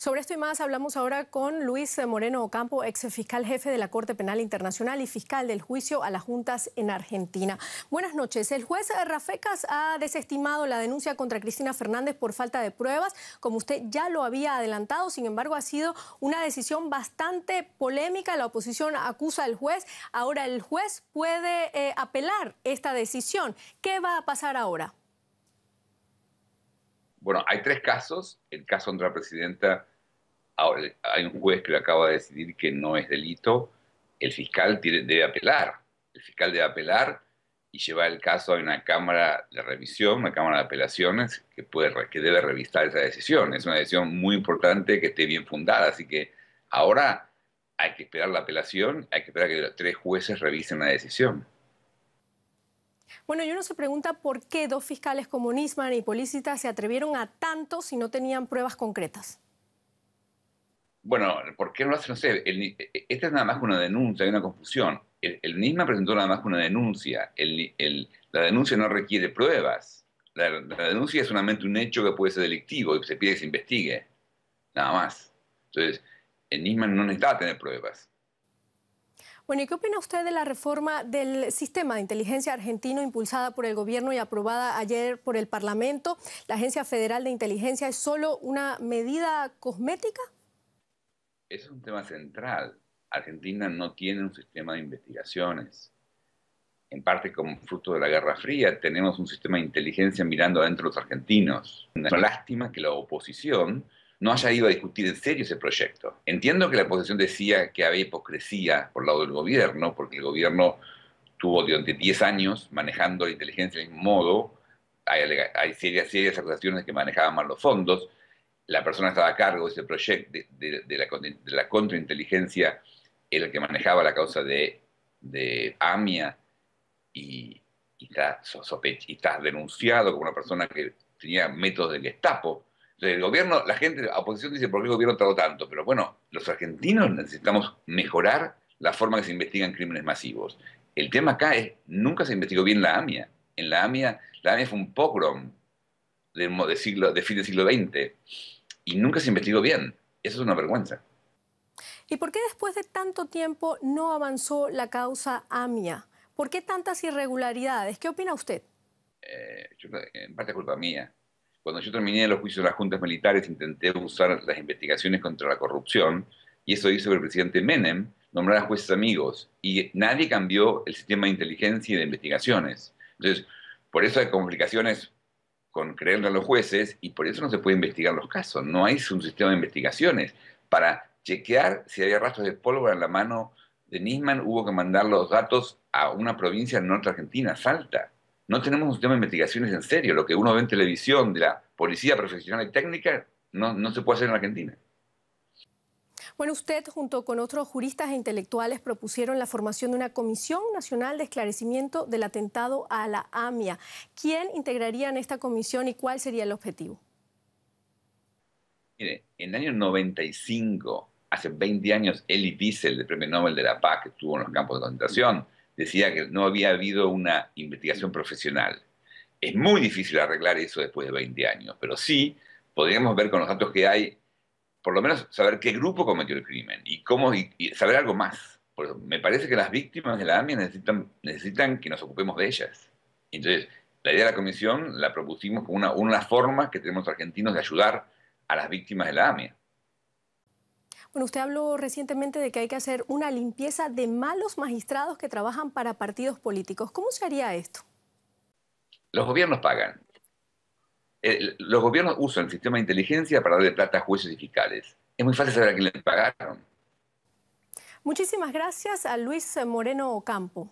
Sobre esto y más hablamos ahora con Luis Moreno Ocampo, ex fiscal jefe de la Corte Penal Internacional y fiscal del juicio a las juntas en Argentina. Buenas noches. El juez Rafecas ha desestimado la denuncia contra Cristina Fernández por falta de pruebas, como usted ya lo había adelantado. Sin embargo, ha sido una decisión bastante polémica. La oposición acusa al juez. Ahora el juez puede eh, apelar esta decisión. ¿Qué va a pasar ahora? Bueno, hay tres casos. El caso contra la presidenta hay un juez que lo acaba de decidir que no es delito, el fiscal debe apelar. El fiscal debe apelar y llevar el caso a una cámara de revisión, una cámara de apelaciones que, puede, que debe revisar esa decisión. Es una decisión muy importante que esté bien fundada, así que ahora hay que esperar la apelación, hay que esperar que los tres jueces revisen la decisión. Bueno, y uno se pregunta por qué dos fiscales como Nisman y Polícita se atrevieron a tanto si no tenían pruebas concretas bueno, ¿por qué no lo hacen No El, e, e, esta es nada más que una denuncia, hay una confusión. El, NISMA presentó nada más que una denuncia. la denuncia no requiere pruebas. La, la, denuncia es solamente un hecho que puede ser delictivo y se pide que se investigue. Nada más. Entonces, el NISMA no necesita tener pruebas. Bueno, ¿y qué opina usted de la reforma del sistema de inteligencia argentino impulsada por el gobierno y aprobada ayer por el Parlamento? ¿La Agencia Federal de Inteligencia es solo una medida cosmética? es un tema central. Argentina no tiene un sistema de investigaciones. En parte como fruto de la Guerra Fría, tenemos un sistema de inteligencia mirando adentro los argentinos. Una lástima que la oposición no haya ido a discutir en serio ese proyecto. Entiendo que la oposición decía que había hipocresía por el lado del gobierno, porque el gobierno tuvo durante 10 años manejando la inteligencia del mismo modo. Hay, hay serias, serias acusaciones de que manejaban mal los fondos la persona que estaba a cargo de ese proyecto de, la, contrainteligencia era el que manejaba la causa de, Amia y, está denunciado como una persona que tenía métodos del Gestapo. Entonces, gobierno, la gente, la oposición dice, ¿por qué el gobierno tardó tanto? Pero bueno, los argentinos necesitamos mejorar la forma que se investigan crímenes masivos. El tema acá es, nunca se investigó bien la AMIA. En la AMIA, la AMIA fue un pogrom de, de, siglo, de fin del siglo XX y nunca se investigó bien. Eso es una vergüenza. ¿Y por qué después de tanto tiempo no avanzó la causa AMIA? ¿Por qué tantas irregularidades? ¿Qué opina usted? Eh, en parte es culpa mía. Cuando yo terminé los juicios de las juntas militares intenté usar las investigaciones contra la corrupción y eso hizo que el presidente Menem nombrara jueces amigos y nadie cambió el sistema de inteligencia y de investigaciones. Entonces, por eso hay complicaciones con creerle a los jueces y por eso no se puede investigar los casos. No hay un sistema de investigaciones. Para chequear si había rastros de pólvora en la mano de Nisman, hubo que mandar los datos a una provincia en norte argentina, Salta. No tenemos un sistema de investigaciones en serio. Lo que uno ve en televisión de la policía profesional y técnica no, no se puede hacer en Argentina. Bueno, usted junto con otros juristas e intelectuales propusieron la formación de una Comisión Nacional de Esclarecimiento del Atentado a la AMIA. ¿Quién integraría en esta comisión y cuál sería el objetivo? Mire, en el año 95, hace 20 años, Elie Wiesel, el premio Nobel de la Paz que estuvo en los campos de concentración, decía que no había habido una investigación profesional. Es muy difícil arreglar eso después de 20 años, pero sí podríamos ver con los datos que hay por lo menos saber qué grupo cometió el crimen y cómo saber algo más. me parece que las víctimas de la AMIA necesitan, necesitan que nos ocupemos de ellas. Entonces, la idea de la comisión la propusimos como una, una forma que tenemos argentinos de ayudar a las víctimas de la AMIA. Bueno, usted habló recientemente de que hay que hacer una limpieza de malos magistrados que trabajan para partidos políticos. ¿Cómo se haría esto? Los gobiernos pagan. Eh, los gobiernos usan el sistema de inteligencia para darle plata a jueces y fiscales. Es muy fácil saber a quién le pagaron. Muchísimas gracias a Luis Moreno Ocampo.